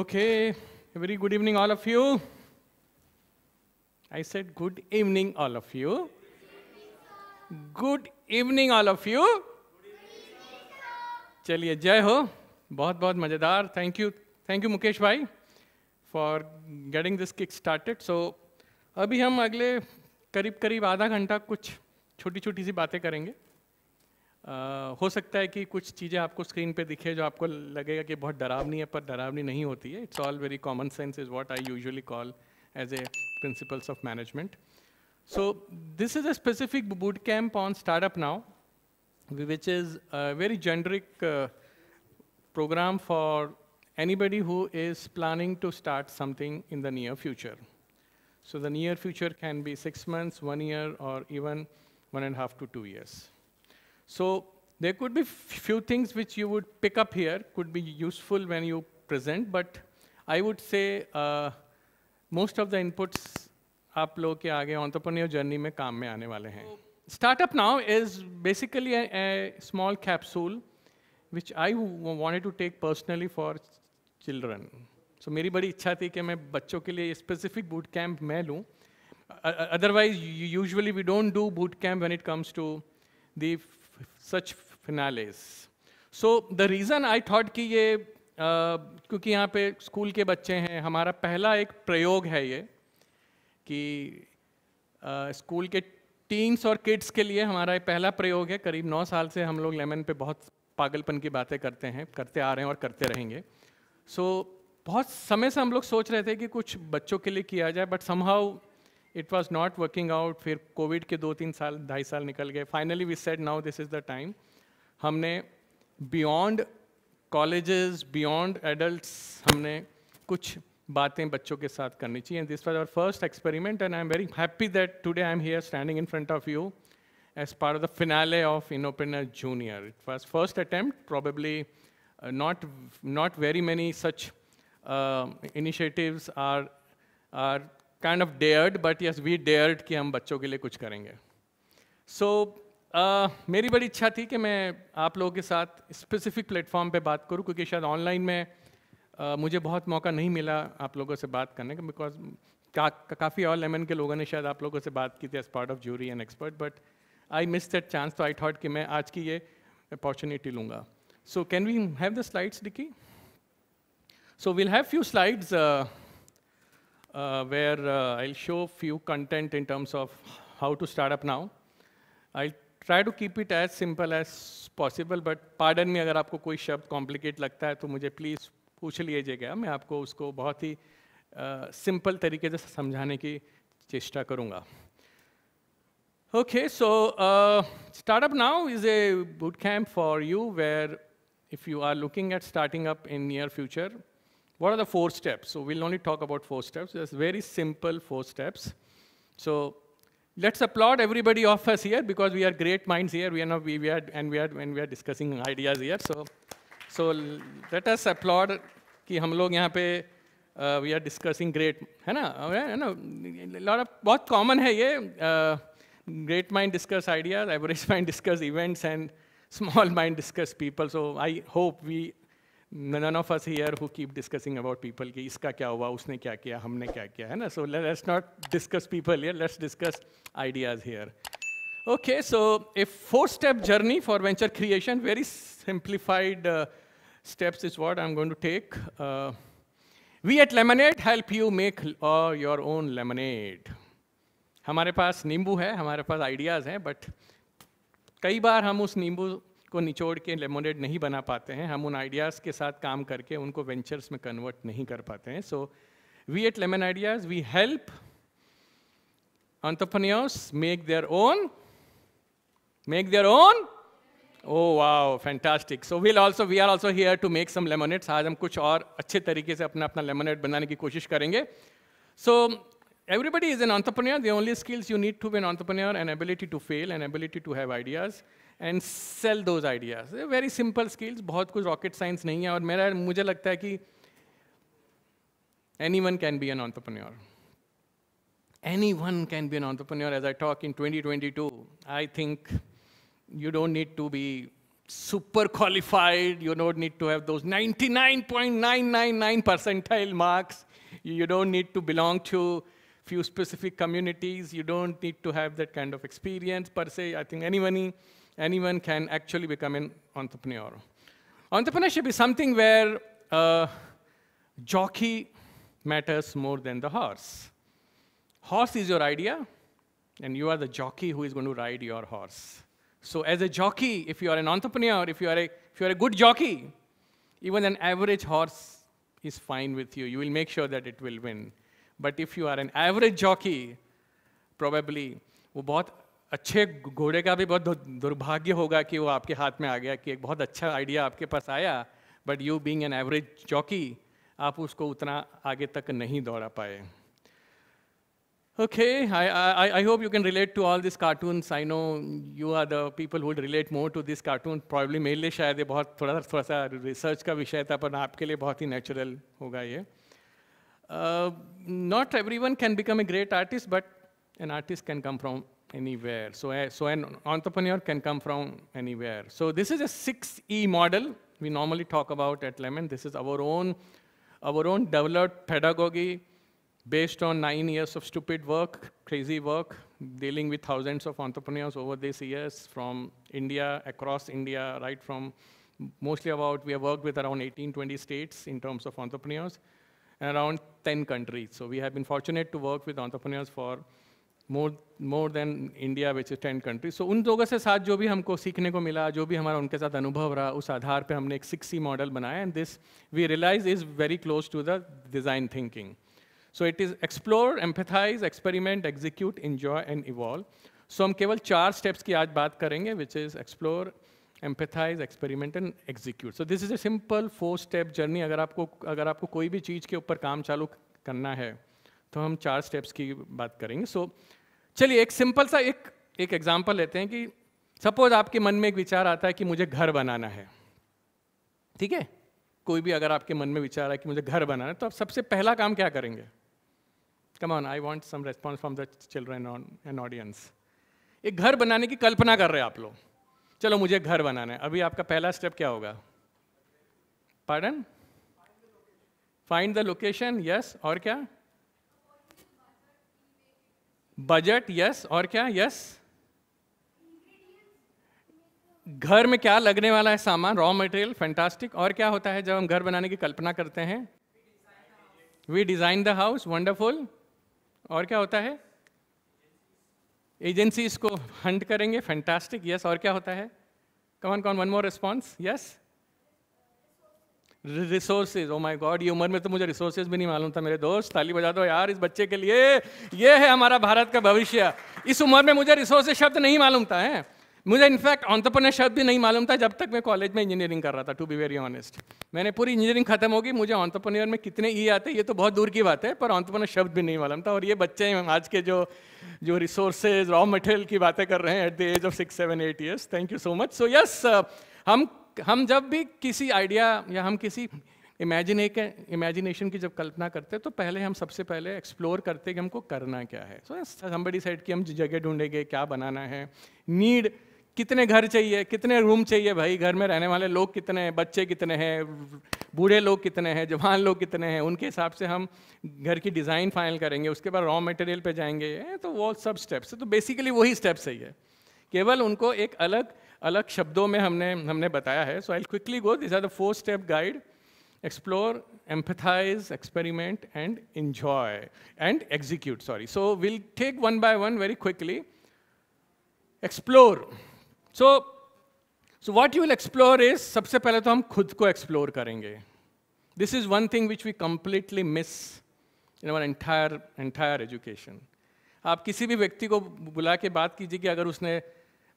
Okay, very good evening, all of you. I said good evening, all of you. Good evening, all of you. चलिए जय हो बहुत बहुत मज़ेदार thank you thank you Mukesh भाई for getting this kick started so अभी हम अगले करीब करीब आधा घंटा कुछ छोटी छोटी सी बातें करेंगे हो सकता है कि कुछ चीज़ें आपको स्क्रीन पे दिखे जो आपको लगेगा कि बहुत डरावनी है पर डरावनी नहीं होती है it's all very common sense is what I usually call as a principles of management so this is a specific boot camp on startup now which is very program for anybody who is planning to start something in the near future. So the near future can be six months, one year, or even one and a half to two years. So there could be few things which you would pick up here, could be useful when you present, but I would say uh, most of the inputs आप लोग के आगे entrepreneur journey में काम में आने वाले हैं. Startup now is basically a, a small capsule which I wanted to take personally for children. So my बड़ी इच्छा थी कि मैं specific boot camp मैं लूँ. Otherwise, usually we don't do boot camp when it comes to the such finales. So the reason I thought कि ये क्योंकि यहाँ पे स्कूल के बच्चे हैं हमारा पहला एक प्रयोग है ये कि स्कूल के टीन्स और किड्स के लिए हमारा पहला प्रयोग है करीब नौ साल से हम लोग लेमन पे बहुत पागलपन की बातें करते हैं करते आ रहे हैं और करते रहेंगे सो so, बहुत समय से हम लोग सोच रहे थे कि कुछ बच्चों के लिए किया जाए but somehow it was not working out फिर कोविड के दो तीन साल ढाई साल निकल गए finally we said now this is the time हमने बियॉन्ड कॉलेजेस बियॉन्ड एडल्ट हमने कुछ बातें बच्चों के साथ करनी चाहिए this was our first experiment and I am very happy that today I am here standing in front of you as part of the finale of Innopener junior it was first attempt probably not not very many such initiatives are, are kind of dared but yes we dared कि हम बच्चों के लिए कुछ करेंगे सो so, uh, मेरी बड़ी इच्छा थी कि मैं आप लोगों के साथ स्पेसिफिक प्लेटफॉर्म पे बात करूं क्योंकि शायद ऑनलाइन में uh, मुझे बहुत मौका नहीं मिला आप लोगों से बात करने का बिकॉज का, का, काफ़ी और लेमन के लोगों ने शायद आप लोगों से बात की थी as part of jury and expert but I miss that chance तो आई थॉट कि मैं आज की ये अपॉर्चुनिटी लूँगा so can we have the slides Dicky so we'll have few slides Uh, where uh, I'll show few content in terms of how to start up now. I'll try to keep it as simple as possible, but pardon me अगर आपको कोई शब्द complicated लगता है तो मुझे please पूछ लीजिएगा मैं आपको उसको बहुत ही सिंपल uh, तरीके से समझाने Okay, so uh, Startup Now is a bootcamp for you where if you are looking at starting up in near future, what are the four steps? So we'll only talk about four steps. There's very simple four steps. So let's applaud everybody of us here because we are great minds here. We are not, we, we are, and we are, when we are discussing ideas here. So, so let us applaud कि हम लोग यहाँ पे we are discussing great है ना oh, है uh, mind discuss of बहुत common है ये great mind discuss ideas average mind discuss events and small none of us here who keep discussing about people ki iska kya hua usne kya kiya humne kya kiya hai na so let's not discuss people here let's discuss ideas here okay so a four step journey for venture creation very simplified uh, steps is what I'm going to take uh, we at lemonade help you make uh, your own lemonade हमारे पास नींबू है हमारे पास ideas हैं but कई बार हम उस नींबू को निचोड़ के लेमोनेड नहीं बना पाते हैं हम उन आइडियाज़ के साथ काम करके उनको वेंचर्स में कन्वर्ट नहीं कर पाते हैं so we ate lemon ideas we help entrepreneurs make their own make their own oh wow fantastic so we'll also we are also here to make some lemonades आज हम कुछ और अच्छे तरीके से अपना अपना लेमोनेट बनाने की कोशिश करेंगे सो everybody is an entrepreneur. The only skills you need to be an entrepreneur an ability to fail, an ability to have ideas and sell those ideas. They're very simple skills. बहुत कुछ rocket science नहीं है और मेरा मुझे लगता है कि anyone can be an entrepreneur. Anyone can be an entrepreneur. As I talk in 2022, I think you don't need to be super qualified. You don't need to have those 99.999 percentile marks. You don't need to belong to few specific communities. You don't need to have that kind of experience per se. I think anyone, anyone can actually become an entrepreneur. Entrepreneurship is something where uh, jockey matters more than the horse. Horse is your idea, and you are the jockey who is going to ride your horse. So as a jockey, if you are an entrepreneur, if you are a, if you are a good jockey, even an average horse is fine with you. You will make sure that it will win. But if you are an average jockey probably वो बहुत अच्छे घोड़े का भी बहुत दुर्भाग्य होगा कि वो आपके हाथ में आ गया कि एक बहुत अच्छा आइडिया आपके पास आया but you being an average jockey आप उसको उतना आगे तक नहीं दौड़ा पाए okay I hope you can relate to all this cartoon these cartoons. I know you are the people who would relate more to मेरे लिए शायद ये बहुत थोड़ा सा थोड़ा सा रिसर्च का विषय था पर आपके लिए बहुत ही नेचुरल होगा ये Uh, not everyone can become a great artist, but an artist can come from anywhere. So, uh, so an entrepreneur can come from anywhere. So this is a 6E model we normally talk about at Lemon. This is our own, our own developed pedagogy based on nine years of stupid work, crazy work, dealing with thousands of entrepreneurs over these years from India, across India, right from mostly about, we have worked with around 18, 20 states in terms of entrepreneurs in around 10 countries. So we have been fortunate to work with entrepreneurs for more, than India, which is 10 countries. So, उन लोगों से साथ जो भी हमको सीखने को मिला, जो भी हमारा उनके साथ अनुभव रहा, उस आधार पे हमने एक 6C model बनाया, and this we realize is very close to the design thinking. So, it is explore, empathize, experiment, execute, enjoy, and evolve. So, हम केवल चार स्टेप्स की आज बात करेंगे, which is explore, empathize experiment and execute so this is a simple four step journey अगर आपको अगर आपको कोई भी चीज़ के ऊपर काम चालू करना है तो हम चार स्टेप्स की बात करेंगे सो so, चलिए एक सिंपल सा एक एक एग्जाम्पल लेते हैं कि सपोज आपके मन में एक विचार आता है कि मुझे घर बनाना है ठीक है कोई भी अगर आपके मन में विचार है कि मुझे घर बनाना है तो आप सबसे पहला काम क्या करेंगे come on I want some response from the children on an audience एक घर बनाने की कल्पना कर रहे हैं आप लोग चलो मुझे घर बनाना है अभी आपका पहला स्टेप क्या होगा pardon find the location yes और क्या बजट यस yes. और क्या यस yes. घर में क्या लगने वाला है सामान रॉ मटेरियल फैंटास्टिक और क्या होता है जब हम घर बनाने की कल्पना करते हैं we design the house wonderful और क्या होता है एजेंसी इसको हंट करेंगे फैंटास्टिक यस yes, और क्या होता है कमन कौन one more response yes resources oh my God ये उम्र में तो मुझे रिसोर्सेज भी नहीं मालूम था मेरे दोस्त ताली बजा दो यार इस बच्चे के लिए ये है हमारा भारत का भविष्य इस उम्र में मुझे रिसोर्सेज शब्द नहीं मालूम था है मुझे इनफैक्ट ऑन्टरप्रनर भी नहीं मालूम था जब तक मैं कॉलेज में इंजीनियरिंग कर रहा था टू बी वेरी ऑनेस्ट मैंने पूरी इंजीनियरिंग खत्म होगी मुझे ऑन्टरप्रनियर में कितने ई e आते ये तो बहुत दूर की बात है पर ऑन्टरप्रनर शब्द भी नहीं मालूम था और ये बच्चे आज के जो जो रिसोर्सेज रॉ मटेरियल की बातें कर रहे हैं at the age of six seven eight years thank you so much so yes हम हम जब भी किसी आइडिया या हम किसी इमेजिने इमेजिनेशन की जब कल्पना करते हैं तो पहले हम सबसे पहले एक्सप्लोर करते हैं कि हमको करना क्या है सो so, हमबड़ी साइड की हम जगह ढूंढेंगे क्या बनाना है नीड कितने घर चाहिए कितने रूम चाहिए भाई घर में रहने वाले लोग कितने हैं बच्चे कितने हैं बूढ़े लोग कितने हैं जवान लोग कितने हैं उनके हिसाब से हम घर की डिज़ाइन फाइनल करेंगे उसके बाद रॉ मटेरियल पे जाएंगे तो वो सब स्टेप्स तो बेसिकली वही स्टेप्स है केवल उनको एक अलग अलग शब्दों में हमने हमने बताया है so I quickly go this are the four step guide explore empathize experiment and enjoy and execute sorry so will take one by one very quickly explore so so what you will explore is सबसे पहले तो हम खुद को explore करेंगे this is one thing which we completely miss in our entire entire education आप किसी भी व्यक्ति को बुला के बात कीजिए कि अगर उसने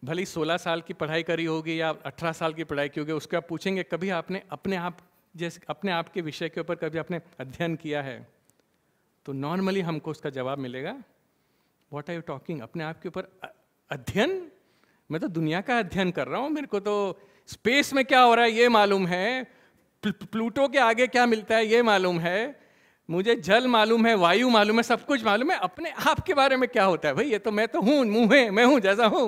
भली 16 सोलह साल की पढ़ाई करी होगी या अठारह साल की पढ़ाई की होगी उसके आप पूछेंगे कभी आपने अपने आप जैसे अपने आप के विषय के ऊपर कभी आपने अध्ययन किया है तो नॉर्मली हमको उसका जवाब मिलेगा वॉट आर यू टॉकिंग अपने आप के ऊपर अध्ययन मैं तो दुनिया का अध्ययन कर रहा हूँ मेरे को तो स्पेस में क्या हो रहा है ये मालूम है प्लूटो के आगे क्या मिलता है ये मालूम है मुझे जल मालूम है वायु मालूम है सब कुछ मालूम है अपने आप के बारे में क्या होता है भाई ये तो मैं तो हूँ मुँह है मैं हूँ जैसा हूँ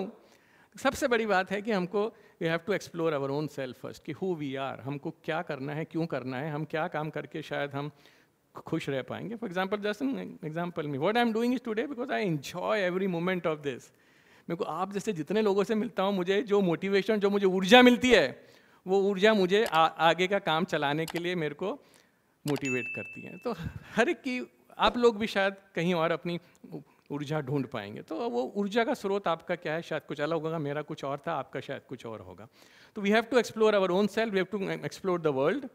सबसे बड़ी बात है कि हमको we have to explore our own self first कि हु वी आर हमको क्या करना है क्यों करना है हम क्या काम करके शायद हम खुश रह पाएंगे for example just example me what I am doing is today because I enjoy every moment of this मेरे को आप जैसे जितने लोगों से मिलता हूँ मुझे जो मोटिवेशन जो मुझे ऊर्जा मिलती है वो ऊर्जा मुझे आ, आगे का काम चलाने के लिए मेरे को मोटिवेट करती है तो हर एक की आप लोग भी शायद कहीं और अपनी ऊर्जा ढूंढ पाएंगे तो वो ऊर्जा का स्रोत आपका क्या है शायद कुछ अलग होगा मेरा कुछ और था आपका शायद कुछ और होगा तो we have to explore our own self we have to explore the world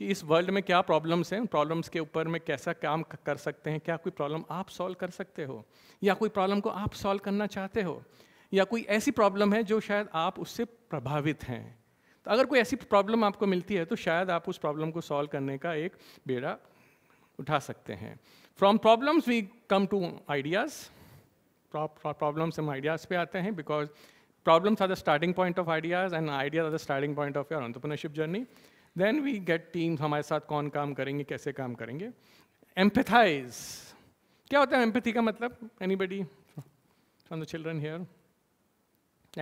कि इस वर्ल्ड में क्या प्रॉब्लम्स हैं प्रॉब्लम्स के ऊपर में कैसा काम कर सकते हैं क्या कोई प्रॉब्लम आप सॉल्व कर सकते हो या कोई प्रॉब्लम को आप सॉल्व करना चाहते हो या कोई ऐसी प्रॉब्लम है जो शायद आप उससे प्रभावित हैं तो अगर कोई ऐसी प्रॉब्लम आपको मिलती है तो शायद आप उस प्रॉब्लम को सॉल्व करने का एक बेड़ा उठा सकते हैं from problems we come to ideas problems हम आइडियाज़ पे आते हैं because problems are the starting point of ideas and ideas are the starting point of your entrepreneurship journey then we get teams हमारे साथ कौन काम करेंगे कैसे काम करेंगे एम्पेथाइज क्या होता है एम्पेथी का मतलब anybody from the children here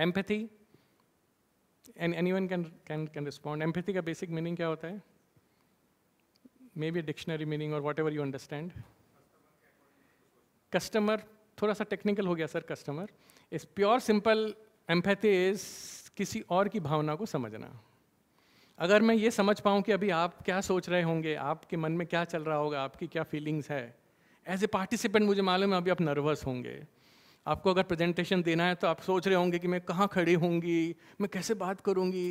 empathy and anyone can can can respond empathy का बेसिक मीनिंग क्या होता है मे बी डिक्शनरी मीनिंग और whatever you understand customer थोड़ा सा टेक्निकल हो गया सर कस्टमर इस प्योर सिंपल एम्पैथी इज किसी और की भावना को समझना अगर मैं ये समझ पाऊँ कि अभी आप क्या सोच रहे होंगे आपके मन में क्या चल रहा होगा आपकी क्या फीलिंग्स है एज ए पार्टिसिपेंट मुझे मालूम है अभी आप नर्वस होंगे आपको अगर प्रेजेंटेशन देना है तो आप सोच रहे होंगे कि मैं कहाँ खड़ी होंगी मैं कैसे बात करूँगी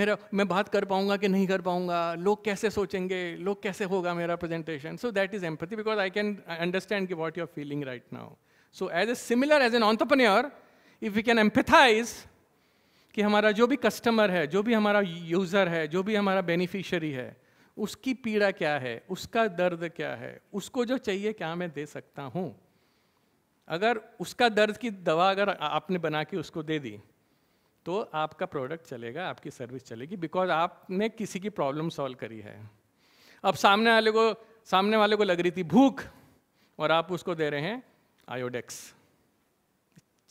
मेरा मैं बात कर पाऊँगा कि नहीं कर पाऊँगा लोग कैसे सोचेंगे लोग कैसे होगा मेरा presentation so that is empathy because I can understand कि what you are feeling right now so as a similar as an entrepreneur if you can empathize कि हमारा जो भी कस्टमर है जो भी हमारा यूज़र है जो भी हमारा बेनिफिशरी है उसकी पीड़ा क्या है उसका दर्द क्या है उसको जो चाहिए क्या मैं दे सकता हूँ अगर उसका दर्द की दवा अगर आपने बना के उसको दे दी तो आपका प्रोडक्ट चलेगा आपकी सर्विस चलेगी बिकॉज आपने किसी की प्रॉब्लम सॉल्व करी है अब सामने वाले को सामने वाले को लग रही थी भूख और आप उसको दे रहे हैं आयोडेक्स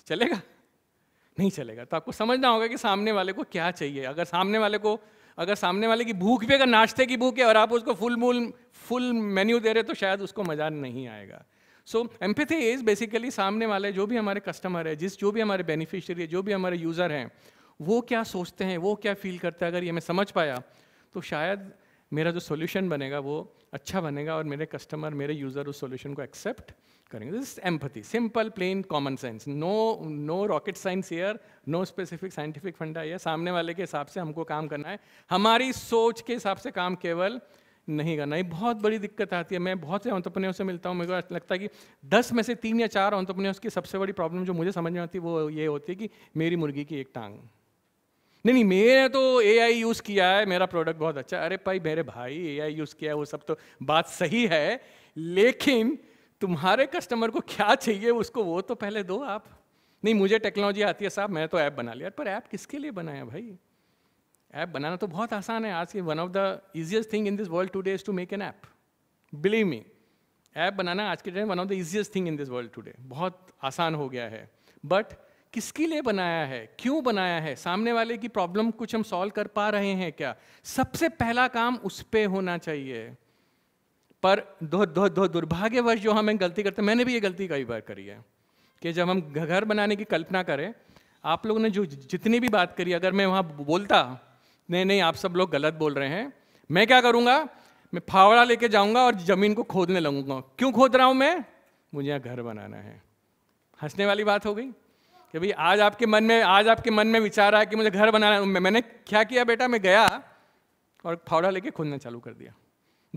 चलेगा नहीं चलेगा तो आपको समझना होगा कि सामने वाले को क्या चाहिए अगर सामने वाले को अगर सामने वाले की भूख भी अगर नाश्ते की भूख है और आप उसको फुल मूल फुल मेन्यू दे रहे तो शायद उसको मज़ा नहीं आएगा सो एम्पथी इज़ बेसिकली सामने वाले जो भी हमारे कस्टमर है जिस जो भी हमारे बेनिफिशियरी है जो भी हमारे यूज़र हैं वो क्या सोचते हैं वो क्या फील करते हैं अगर ये मैं समझ पाया तो शायद मेरा जो सोल्यूशन बनेगा वो अच्छा बनेगा और मेरे कस्टमर मेरे यूज़र उस सोल्यूशन को एक्सेप्ट करेंगे this empathy simple plain common sense no no rocket science here no specific scientific funda ये सामने वाले के हिसाब से हमको काम करना है हमारी सोच के हिसाब से काम केवल नहीं करना ये बहुत बड़ी दिक्कत आती है मैं बहुत से ऑन्टरप्रनियोर से मिलता हूँ मेरे को लगता है कि दस में से तीन या चार ऑन्टरप्रनियोर्स की सबसे बड़ी प्रॉब्लम जो मुझे समझ में आती है वो ये होती है कि मेरी मुर्गी की एक टांग नहीं नहीं मैंने तो ए आई यूज़ किया है मेरा प्रोडक्ट बहुत अच्छा अरे भाई मेरे भाई ए आई यूज़ किया है वो सब तो बात सही है लेकिन तुम्हारे कस्टमर को क्या चाहिए उसको वो तो पहले दो आप नहीं मुझे टेक्नोलॉजी आती है साहब मैं तो ऐप बना लिया पर ऐप किसके लिए बनाया भाई ऐप बनाना तो बहुत आसान है आज के one of the easiest thing in this world today is to make an app believe me app बनाना आज के time one of the easiest thing in this world today बहुत आसान हो गया है बट किसके लिए बनाया है क्यों बनाया है सामने वाले की प्रॉब्लम कुछ हम सॉल्व कर पा रहे हैं क्या सबसे पहला काम उस पर होना चाहिए पर दो दो दो दुर्भाग्यवश जो हमें गलती करते मैंने भी ये गलती कई बार करी है कि जब हम घर बनाने की कल्पना करें आप लोगों ने जो जितनी भी बात करी अगर मैं वहाँ बोलता नहीं नहीं आप सब लोग गलत बोल रहे हैं मैं क्या करूँगा मैं फावड़ा लेके जाऊँगा और ज़मीन को खोदने लगूंगा क्यों खोद रहा हूँ मैं मुझे यहाँ घर बनाना है हंसने वाली बात हो गई कि भाई आज आपके मन में आज आपके मन में विचार आया कि मुझे घर बनाना मैंने क्या किया बेटा मैं गया और फावड़ा लेके खोदना चालू कर दिया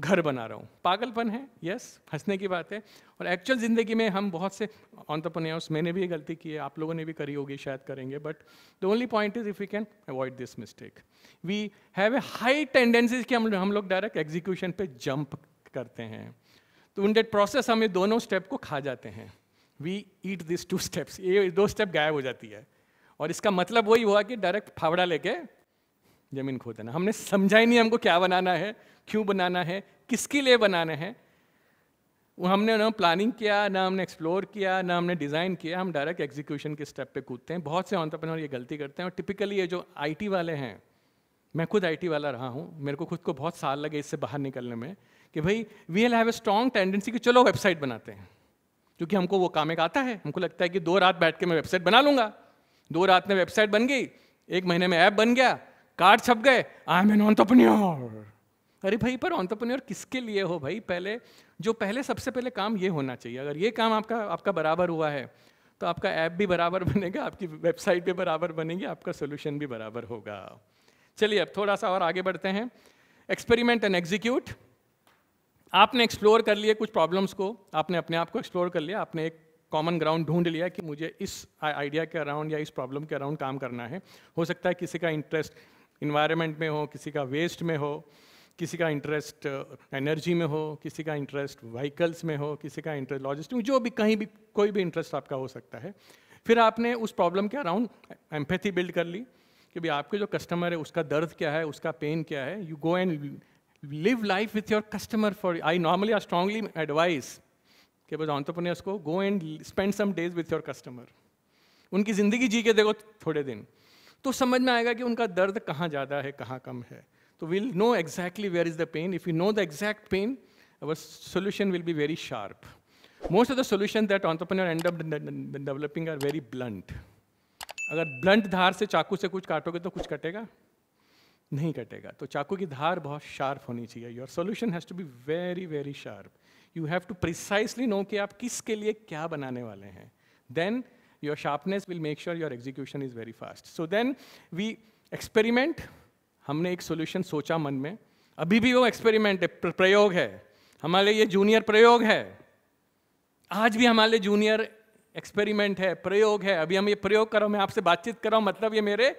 घर बना रहा हूँ पागलपन है यस हंसने की बात है और एक्चुअल ज़िंदगी में हम बहुत से ऑन्टरप्रन्योर्स मैंने भी ये गलती की है आप लोगों ने भी करी होगी शायद करेंगे but the only point is if you can avoid this mistake we have a high tendencies कि हम हम लोग डायरेक्ट एग्जीक्यूशन पे जंप करते हैं तो उन डेट प्रोसेस हम ये दोनों स्टेप को खा जाते हैं we eat this two steps ये दो स्टेप गायब हो जाती है और इसका मतलब वही हुआ कि डायरेक्ट फावड़ा लेके जमीन खोदना हमने समझा ही नहीं हमको क्या बनाना है क्यों बनाना है किसके लिए बनाना है वो हमने ना प्लानिंग किया ना हमने एक्सप्लोर किया ना हमने डिज़ाइन किया हम डायरेक्ट एग्जीक्यूशन के स्टेप पे कूदते हैं बहुत से ऑन्टरप्रनर ये गलती करते हैं और टिपिकली ये जो आईटी वाले हैं मैं खुद आईटी वाला रहा हूँ मेरे को खुद को बहुत साल लगे इससे बाहर निकलने में कि भाई we all have a strong tendency कि चलो वेबसाइट बनाते हैं क्योंकि हमको वो काम एक आता है हमको लगता है कि दो रात बैठ के मैं वेबसाइट बना लूंगा दो रात में वेबसाइट बन गई एक महीने में ऐप बन गया कार्ड छप गए आई एम एन ऑन्टरप्रन्योर अरे भाई पर ऑन्टरप्रन्योर किसके लिए हो भाई पहले जो पहले सबसे पहले काम ये होना चाहिए अगर ये काम आपका आपका बराबर हुआ है तो आपका ऐप भी बराबर बनेगा आपकी वेबसाइट भी बराबर बनेगी आपका सोल्यूशन भी बराबर होगा चलिए अब थोड़ा सा और आगे बढ़ते हैं एक्सपेरिमेंट एंड एग्जीक्यूट आपने एक्सप्लोर कर लिए कुछ प्रॉब्लम्स को आपने अपने आप को एक्सप्लोर कर लिया आपने एक कॉमन ग्राउंड ढूंढ लिया कि मुझे इस आइडिया के अराउंड या इस प्रॉब्लम के अराउंड काम करना है हो सकता है किसी का इंटरेस्ट इन्वायरमेंट में हो किसी का वेस्ट में हो किसी का इंटरेस्ट एनर्जी uh, में हो किसी का इंटरेस्ट व्हीकल्स में हो किसी का इंटरेस्ट लॉजिस्टिक जो भी कहीं भी कोई भी इंटरेस्ट आपका हो सकता है फिर आपने उस प्रॉब्लम के अराउंड एम्पैथी बिल्ड कर ली कि भाई आपके जो कस्टमर है उसका दर्द क्या है उसका पेन क्या है you go and live life with your customer for I normally or strongly advise के बस ऑन्टरप्रनियर्स को go and spend some days with your customer उनकी ज़िंदगी जी के देखो थोड़े दिन तो समझ में आएगा कि उनका दर्द कहाँ ज़्यादा है कहाँ कम है तो will know exactly where is the pain if you know the exact pain our solution will be very sharp most of the solution that entrepreneur end up developing are very blunt. अगर blunt धार से चाकू से कुछ काटोगे तो कुछ कटेगा नहीं कटेगा तो चाकू की धार बहुत शार्प होनी चाहिए your solution has to be very very sharp you have to precisely know कि आप किसके लिए क्या बनाने वाले हैं then Your sharpness will make sure your execution is very fast. So then we experiment. हमने एक सोल्यूशन सोचा मन में अभी भी वो एक्सपेरिमेंट है प्रयोग है हमारे लिए जूनियर प्रयोग है आज भी हमारे लिए जूनियर एक्सपेरिमेंट है प्रयोग है अभी हम ये प्रयोग करो मैं आपसे बातचीत कर रहा हूँ मतलब ये मेरे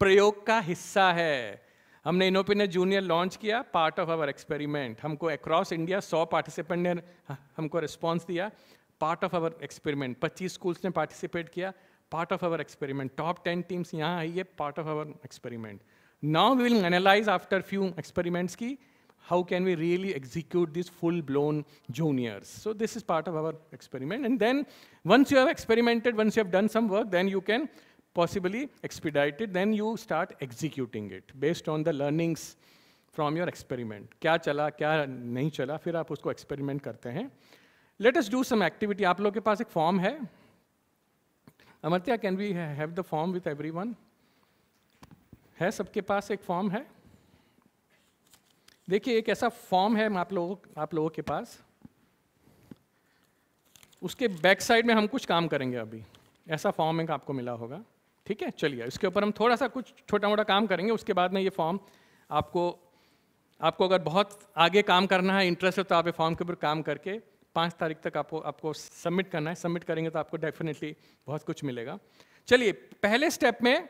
प्रयोग का हिस्सा है हमने इनोपिन जूनियर लॉन्च किया पार्ट ऑफ आवर एक्सपेरिमेंट हमको अक्रॉस इंडिया सौ पार्टिसिपेंट ने हमको रिस्पॉन्स दिया पार्ट ऑफ अवर एक्सपेरिमेंट पच्चीस स्कूल्स ने पार्टिसिपेट किया part of our experiment top ten teams यहाँ आई है part of our experiment now we will analyse after few experiments की how can we really execute this full blown juniors so this is part of our experiment and then once you have experimented once you have done some work then you can possibly expedited then you start executing it based on the learnings from your experiment क्या चला क्या नहीं चला फिर आप उसको experiment करते हैं let us do some activity आप लोग के पास एक फॉर्म है Amartya can we have the form with everyone है सबके पास एक फॉर्म है देखिए एक ऐसा फॉर्म है आप लोगों आप लोगों के पास उसके बैक साइड में हम कुछ काम करेंगे अभी ऐसा फॉर्म एक आपको मिला होगा ठीक है चलिए इसके ऊपर हम थोड़ा सा कुछ छोटा मोटा काम करेंगे उसके बाद में ये फॉर्म आपको आपको अगर बहुत आगे काम करना है इंटरेस्ट है तो आप ये फॉर्म के ऊपर काम करके पाँच तारीख तक आपको आपको सबमिट करना है सबमिट करेंगे तो आपको डेफिनेटली बहुत कुछ मिलेगा चलिए पहले स्टेप में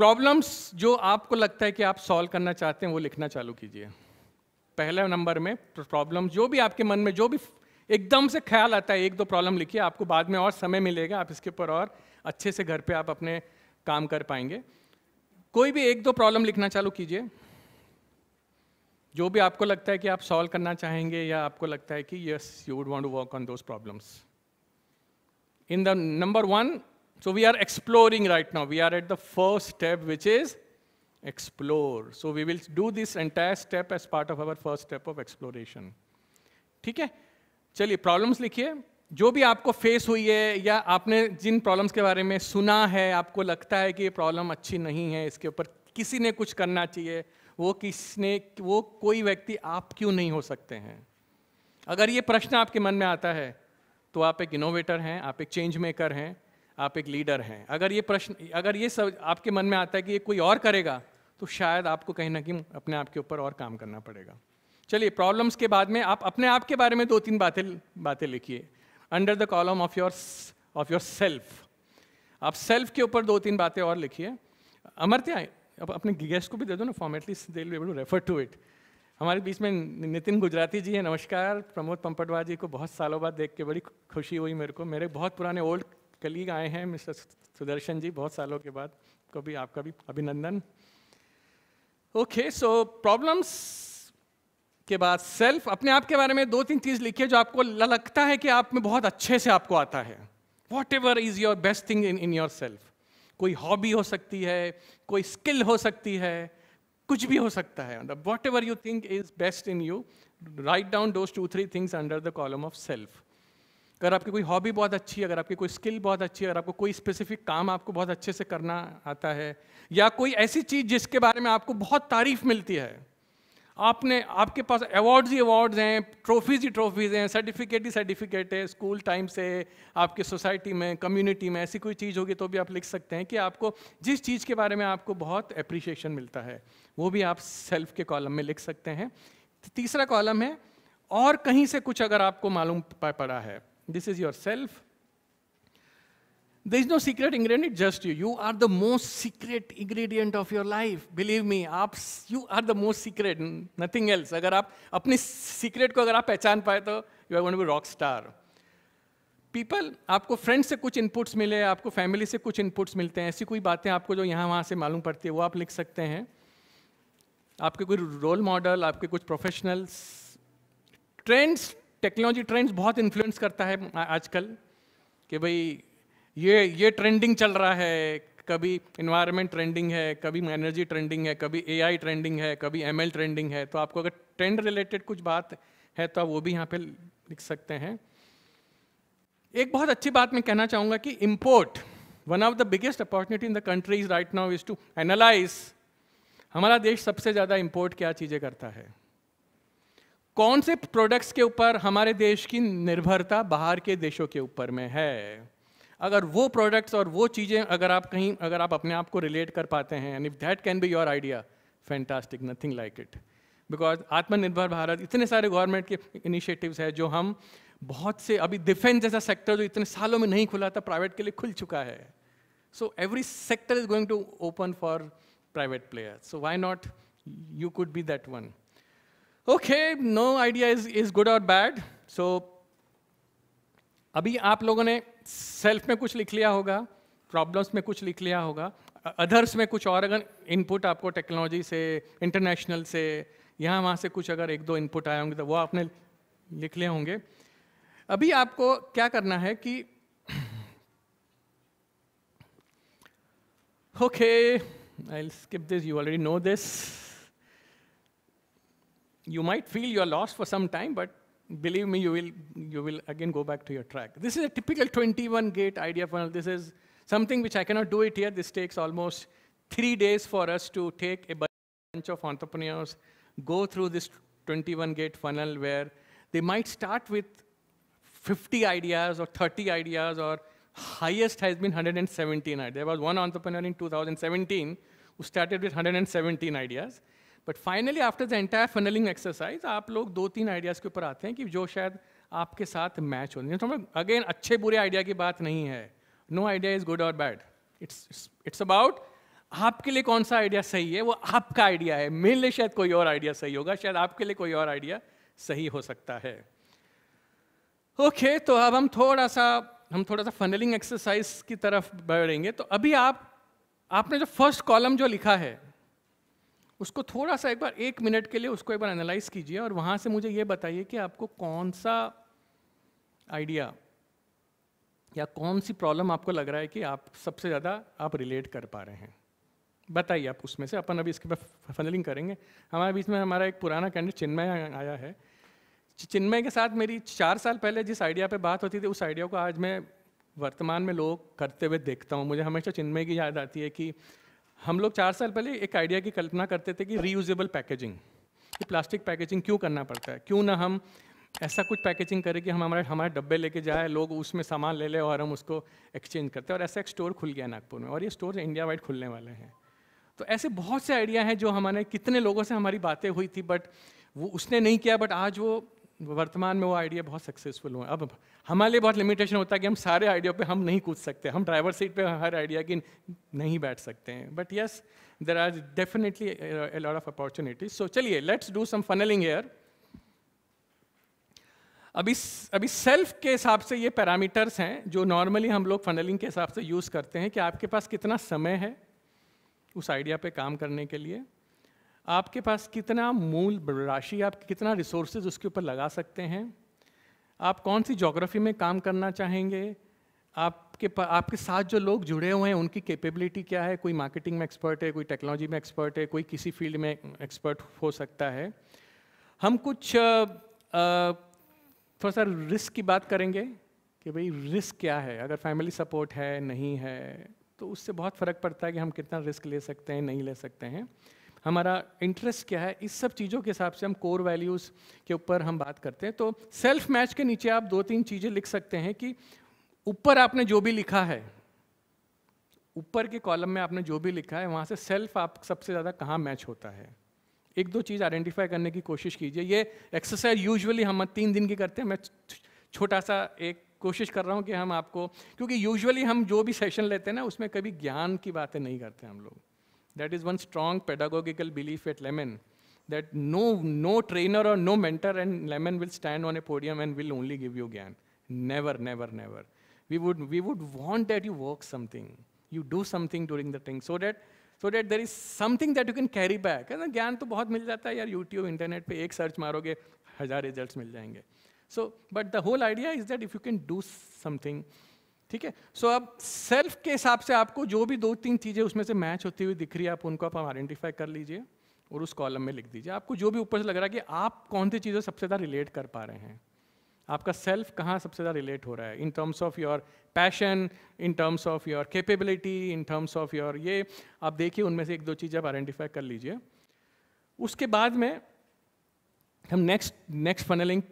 प्रॉब्लम्स जो आपको लगता है कि आप सॉल्व करना चाहते हैं वो लिखना चालू कीजिए पहले नंबर में प्रॉब्लम जो भी आपके मन में जो भी एकदम से ख्याल आता है एक दो प्रॉब्लम लिखिए आपको बाद में और समय मिलेगा आप इसके ऊपर और अच्छे से घर पे आप अपने काम कर पाएंगे कोई भी एक दो प्रॉब्लम लिखना चालू कीजिए जो भी आपको लगता है कि आप सॉल्व करना चाहेंगे या आपको लगता है कि yes you would want to work on those problems in the number one so we are exploring right now we are at the first step which is explore so we will do this entire step as part of our first step of exploration ठीक है चलिए problems लिखिए जो भी आपको face हुई है या आपने जिन प्रॉब्लम्स के बारे में सुना है आपको लगता है कि ये प्रॉब्लम अच्छी नहीं है इसके ऊपर किसी ने कुछ करना चाहिए वो किसने वो कोई व्यक्ति आप क्यों नहीं हो सकते हैं अगर ये प्रश्न आपके मन में आता है तो आप एक इनोवेटर हैं आप एक चेंज मेकर हैं आप एक लीडर हैं अगर ये प्रश्न अगर ये सब आपके मन में आता है कि ये कोई और करेगा तो शायद आपको कहीं ना कहीं अपने आप के ऊपर और काम करना पड़ेगा चलिए प्रॉब्लम्स के बाद में आप अपने आप के बारे में दो तीन बातें बातें लिखिए under the column of your of yourself आप सेल्फ के ऊपर दो तीन बातें और लिखिए अमरत्या अब अपने गेस्ट को भी दे दो ना form at least they able to refer to it हमारे बीच में नितिन गुजराती जी हैं नमस्कार प्रमोद पंपटवा जी को बहुत सालों बाद देख के बड़ी खुशी हुई मेरे को मेरे बहुत पुराने ओल्ड कलीग आए हैं मिस्टर सुदर्शन जी बहुत सालों के बाद को भी आपका भी अभिनंदन ओके सो प्रॉब्लम्स के बाद सेल्फ अपने आप के बारे में दो तीन चीज़ लिखिए जो आपको लगता है कि आप में बहुत अच्छे से आपको आता है whatever is your best thing in in yourself कोई हॉबी हो सकती है कोई स्किल हो सकती है कुछ भी हो सकता है whatever you think is best in you write down those two three things under the column of self अगर आपकी कोई हॉबी बहुत अच्छी है अगर आपकी कोई स्किल बहुत अच्छी है अगर आपको कोई स्पेसिफिक काम आपको बहुत अच्छे से करना आता है या कोई ऐसी चीज़ जिसके बारे में आपको बहुत तारीफ मिलती है आपने आपके पास अवार्ड्स ही अवार्ड्स हैं ट्रॉफीज ही ट्रॉफीज़ हैं सर्टिफिकेट ही सर्टिफिकेट है स्कूल टाइम से आपके सोसाइटी में कम्युनिटी में ऐसी कोई चीज़ होगी तो भी आप लिख सकते हैं कि आपको जिस चीज़ के बारे में आपको बहुत अप्रिशिएशन मिलता है वो भी आप सेल्फ के कॉलम में लिख सकते हैं तीसरा कॉलम है और कहीं से कुछ अगर आपको मालूम पड़ा है this is yourself there is no secret ingredient, just you you are the most secret ingredient of your life believe me आप you are the most secret nothing else अगर आप अपने सीक्रेट को अगर आप पहचान पाए तो you are going to be rock star. People आपको फ्रेंड्स से कुछ इनपुट्स मिले आपको फैमिली से कुछ इनपुट्स मिलते हैं ऐसी कोई बातें आपको जो यहाँ वहाँ से मालूम पड़ती है वो आप लिख सकते हैं आपके कोई रोल मॉडल आपके कुछ प्रोफेशनल्स ट्रेंड्स टेक्नोलॉजी ट्रेंड्स बहुत इन्फ्लुएंस करता है आजकल कि भाई ये ये ट्रेंडिंग चल रहा है कभी इन्वायरमेंट ट्रेंडिंग है कभी एनर्जी ट्रेंडिंग है कभी एआई ट्रेंडिंग है कभी एमएल ट्रेंडिंग है तो आपको अगर ट्रेंड रिलेटेड कुछ बात है तो आप वो भी यहाँ पे लिख सकते हैं एक बहुत अच्छी बात मैं कहना चाहूँगा कि import one of the biggest opportunity in the countries right now is to analyse हमारा देश सबसे ज़्यादा इम्पोर्ट क्या चीज़ें करता है कौन से प्रोडक्ट्स के ऊपर हमारे देश की निर्भरता बाहर के देशों के ऊपर में है अगर वो प्रोडक्ट्स और वो चीज़ें अगर आप कहीं अगर आप अपने आप को रिलेट कर पाते हैं and if that can be your idea fantastic nothing like it because Aatmanirbhar Bharat इतने सारे गवर्नमेंट के इनिशिएटिव्स हैं जो हम बहुत से अभी डिफेंस जैसा सेक्टर जो इतने सालों में नहीं खुला था प्राइवेट के लिए खुल चुका है so every sector is going to open for private player so why not you could be that one okay no idea is is good और बैड सो अभी आप लोगों ने सेल्फ में कुछ लिख लिया होगा प्रॉब्लम्स में कुछ लिख लिया होगा अदर्स में कुछ और अगर इनपुट आपको टेक्नोलॉजी से इंटरनेशनल से यहाँ वहाँ से कुछ अगर एक दो इनपुट आए होंगे तो वो आपने लिख लिए होंगे अभी आपको क्या करना है कि okay I skip this you already know this you might feel you are lost for some time but believe me, you will, you will again go back to your track. This is a typical 21 gate idea funnel. This is something which I cannot do it here. This takes almost three days for us to take a bunch of entrepreneurs, go through this 21 gate funnel where they might start with 50 ideas or 30 ideas or highest has been 117 There was one entrepreneur in 2017 who started with 117 ideas. But finally after the entire funnelling exercise आप लोग दो तीन ideas के ऊपर आते हैं कि जो शायद आपके साथ मैच होने तो अगेन मतलब, अच्छे बुरे आइडिया की बात नहीं है नो आइडिया इज़ गुड और बैड इट्स इट्स अबाउट आपके लिए कौन सा आइडिया सही है वो आपका आइडिया है मेरे लिए शायद कोई और आइडिया सही होगा शायद आपके लिए कोई और आइडिया सही हो सकता है ओके okay, तो अब हम थोड़ा सा हम थोड़ा सा फनलिंग एक्सरसाइज की तरफ बढ़ेंगे तो अभी आप आपने जो फर्स्ट कॉलम जो लिखा है उसको थोड़ा सा एक बार एक मिनट के लिए उसको एक बार एनालाइज कीजिए और वहाँ से मुझे ये बताइए कि आपको कौन सा आइडिया या कौन सी प्रॉब्लम आपको लग रहा है कि आप सबसे ज़्यादा आप रिलेट कर पा रहे हैं बताइए आप उसमें से अपन अभी इसके बाद फनलिंग करेंगे हमारे बीच में हमारा एक पुराना कैंडिडेट चिन्मय आया है चिन्मय के साथ मेरी चार साल पहले जिस आइडिया पे बात होती थी उस आइडिया को आज मैं वर्तमान में लोग करते हुए देखता हूँ मुझे हमेशा चिन्मय की याद आती है कि हम लोग चार साल पहले एक आइडिया की कल्पना करते थे कि रीयूजेबल पैकेजिंग कि प्लास्टिक पैकेजिंग क्यों करना पड़ता है क्यों ना हम ऐसा कुछ पैकेजिंग करें कि हम हमारे हमारे डब्बे लेके जाए लोग उसमें सामान ले लें और हम उसको एक्सचेंज करते हैं और ऐसा एक स्टोर खुल गया नागपुर में और ये स्टोर इंडिया वाइड खुलने वाले हैं तो ऐसे बहुत से आइडिया हैं जो हमारे कितने लोगों से हमारी बातें हुई थी बट वो उसने नहीं किया बट आज वो वर्तमान में वो आइडिया बहुत सक्सेसफुल हुए अब हमारे लिए बहुत लिमिटेशन होता है कि हम सारे आइडिया पे हम नहीं कूद सकते हम ड्राइवर सीट पे हर आइडिया की नहीं बैठ सकते हैं but yes there are definitely lot of opportunities so चलिए let's do some funnelling air अभी अभी सेल्फ के हिसाब से ये पैरामीटर्स हैं जो नॉर्मली हम लोग फनलिंग के हिसाब से यूज़ करते हैं कि आपके पास कितना समय है उस आइडिया पे काम करने के लिए आपके पास कितना मूल राशि आप कितना रिसोर्सेज उसके ऊपर लगा सकते हैं आप कौन सी जोग्राफी में काम करना चाहेंगे आपके आपके साथ जो लोग जुड़े हुए हैं उनकी कैपेबिलिटी क्या है कोई मार्केटिंग में एक्सपर्ट है कोई टेक्नोलॉजी में एक्सपर्ट है कोई किसी फील्ड में एक्सपर्ट हो सकता है हम कुछ थोड़ा सा रिस्क की बात करेंगे कि भाई रिस्क क्या है अगर फैमिली सपोर्ट है नहीं है तो उससे बहुत फ़र्क पड़ता है कि हम कितना रिस्क ले सकते हैं नहीं ले सकते हैं हमारा इंटरेस्ट क्या है इस सब चीज़ों के हिसाब से हम कोर वैल्यूज़ के ऊपर हम बात करते हैं तो सेल्फ मैच के नीचे आप दो तीन चीज़ें लिख सकते हैं कि ऊपर आपने जो भी लिखा है ऊपर के कॉलम में आपने जो भी लिखा है वहाँ से सेल्फ आप सबसे ज़्यादा कहाँ मैच होता है एक दो चीज़ आइडेंटिफाई करने की कोशिश कीजिए ये एक्सरसाइज यूजुअली हम तीन दिन की करते हैं मैं छोटा सा एक कोशिश कर रहा हूँ कि हम आपको क्योंकि यूजुअली हम जो भी सेशन लेते हैं ना उसमें कभी ज्ञान की बातें नहीं करते हम लोग That is one strong pedagogical belief at Lemon that no, no trainer or no mentor and Lemon will stand on a podium and will only give you GAN. Never, never, never. We would, we would want that you work something, you do something during the thing so that, so that there is something that you can carry back. And GAN to bahut mil jata hai, YouTube, internet pe ek search maroge, hazaar results mil jayenge. So, but the whole idea is that if you can do something, ठीक है सो अब self के हिसाब से आपको जो भी दो तीन चीज़ें उसमें से मैच होती हुई दिख रही है आप उनको आप आइडेंटिफाई कर लीजिए और उस कॉलम में लिख दीजिए आपको जो भी ऊपर से लग रहा है कि आप कौन सी चीजें सबसे ज़्यादा रिलेट कर पा रहे हैं आपका सेल्फ कहाँ सबसे ज़्यादा रिलेट हो रहा है in terms of your passion in terms of your capability in terms of your ये आप देखिए उनमें से एक दो चीज़ आप आइडेंटिफाई कर लीजिए उसके बाद में हम नेक्स्ट नेक्स्ट फनलिंग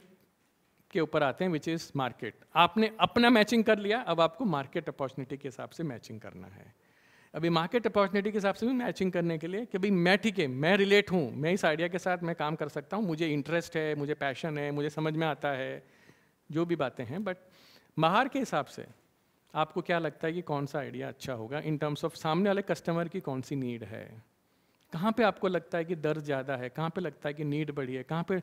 के ऊपर आते हैं विच इज़ मार्केट आपने अपना मैचिंग कर लिया अब आपको मार्केट अपॉर्चुनिटी के हिसाब से मैचिंग करना है अभी मार्केट अपॉर्चुनिटी के हिसाब से भी मैचिंग करने के लिए कि भाई मैं ठीक है मैं रिलेट हूँ मैं इस आइडिया के साथ मैं काम कर सकता हूँ मुझे इंटरेस्ट है मुझे पैशन है मुझे समझ में आता है जो भी बातें हैं बट बाहर के हिसाब से आपको क्या लगता है कि कौन सा आइडिया अच्छा होगा इन टर्म्स ऑफ सामने वाले कस्टमर की कौन सी नीड है कहाँ पे आपको लगता है कि दर्द ज़्यादा है कहाँ पे लगता है कि नीड बढ़ी है कहाँ पे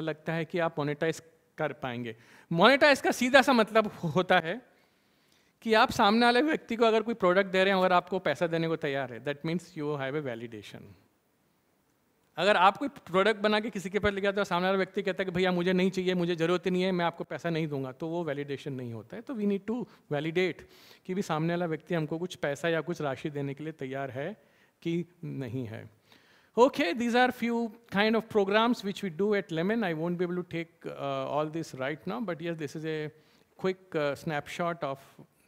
लगता है कि आप मोनिटाइज कर पाएंगे मोनेटाइज का सीधा सा मतलब होता है कि आप सामने वाले व्यक्ति को अगर कोई प्रोडक्ट दे रहे हैं अगर आपको पैसा देने को तैयार है that means you have a validation अगर आप कोई प्रोडक्ट बना के किसी के पास लिखा हो सामने वाला व्यक्ति कहता है कि भैया मुझे नहीं चाहिए मुझे ज़रूरत नहीं है मैं आपको पैसा नहीं दूंगा तो वो वैलिडेशन नहीं होता है तो वी नीड टू वैलिडेट कि भी सामने वाला व्यक्ति हमको कुछ पैसा या कुछ राशि देने के लिए तैयार है कि नहीं है Okay, these are few kind of programs which we do at Lemon. I won't be able to take uh, all this right now, but yes, this is a quick uh, snapshot of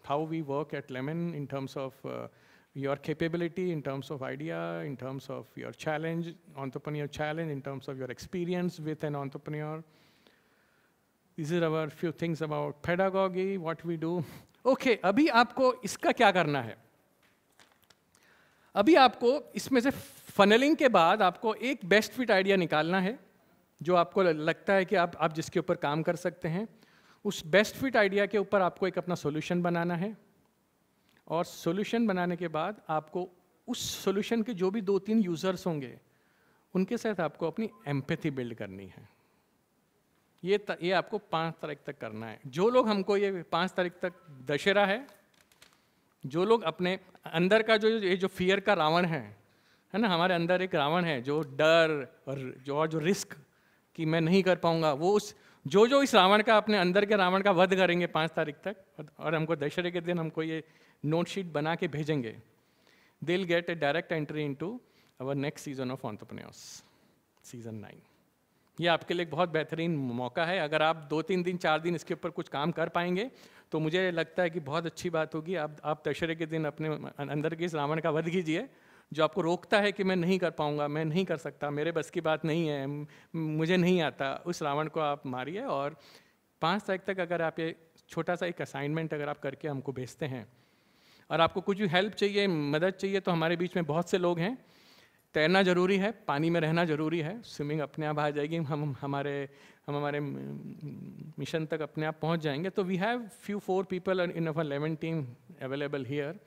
how we work at Lemon in terms of uh, your capability, in terms of idea, in terms of your challenge, entrepreneur challenge, in terms of your experience with an entrepreneur. These are our few things about pedagogy, what we do. Okay, अभी आपको इसका क्या करना है अभी आपको इसमें से फनलिंग के बाद आपको एक बेस्ट फिट आइडिया निकालना है जो आपको लगता है कि आप आप जिसके ऊपर काम कर सकते हैं उस बेस्ट फिट आइडिया के ऊपर आपको एक अपना सॉल्यूशन बनाना है और सॉल्यूशन बनाने के बाद आपको उस सॉल्यूशन के जो भी दो तीन यूज़र्स होंगे उनके साथ आपको अपनी एम्पैथी बिल्ड करनी है ये त, ये आपको पाँच तारीख तक करना है जो लोग हमको ये पाँच तारीख तक दशहरा है जो लोग अपने अंदर का जो ये जो फियर का रावण है है ना हमारे अंदर एक रावण है जो डर और जो और जो रिस्क कि मैं नहीं कर पाऊंगा वो उस जो जो इस रावण का अपने अंदर के रावण का वध करेंगे पाँच तारीख तक और हमको दशहरे के दिन हमको ये नोट शीट बना के भेजेंगे they'll get a direct entry into our next season of entrepreneurs season nine ये आपके लिए बहुत बेहतरीन मौका है अगर आप दो तीन दिन चार दिन इसके ऊपर कुछ काम कर पाएंगे तो मुझे लगता है कि बहुत अच्छी बात होगी आप आप दशहरे के दिन अपने अं, अंदर के इस रावण का वध कीजिए जो आपको रोकता है कि मैं नहीं कर पाऊंगा मैं नहीं कर सकता मेरे बस की बात नहीं है मुझे नहीं आता उस रावण को आप मारिए और पाँच तारीख तक अगर आप ये छोटा सा एक असाइनमेंट अगर आप करके हमको भेजते हैं और आपको कुछ भी हेल्प चाहिए मदद चाहिए तो हमारे बीच में बहुत से लोग हैं तैरना ज़रूरी है पानी में रहना ज़रूरी है स्विमिंग अपने आप आ जाएगी हम हमारे हम हमारे मिशन तक अपने आप पहुंच जाएंगे तो we have few four people in our eleven team available here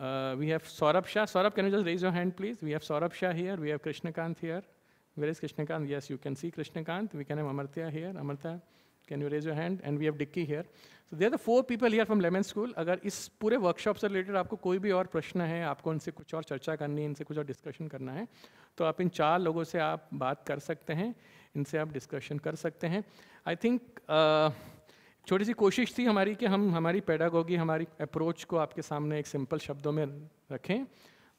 Uh, we have Saurabh Shah. Saurabh, can you just raise your hand, please? We have Saurabh Shah here. We have Krishnakant here. Where is Krishnakant? Yes, you can see Krishnakant. We can have Amartya here. Amartya, can you raise your hand? And we have Dicky here. So there are the four people here from Lemon School. अगर इस पूरे workshop से related आपको कोई भी और प्रश्न है आपको इनसे कुछ और चर्चा करनी है इनसे कुछ और डिस्कशन करना है तो आप इन चार लोगों से आप बात कर सकते हैं इनसे आप डिस्कशन कर सकते हैं आई थिंक छोटी सी कोशिश थी हमारी कि हम हमारी पैडागोगी हमारी अप्रोच को आपके सामने एक सिंपल शब्दों में रखें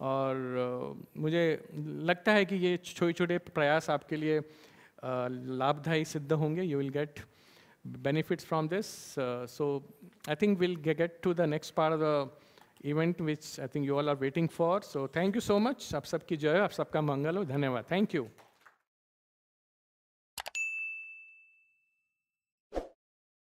और मुझे लगता है कि ये छोटे छोटे प्रयास आपके लिए लाभदायी सिद्ध होंगे you will get benefits from this so I think will get to the next part of the event which I think you all are waiting for so thank you so much आप सबकी जय हो आप सबका मंगल हो धन्यवाद thank you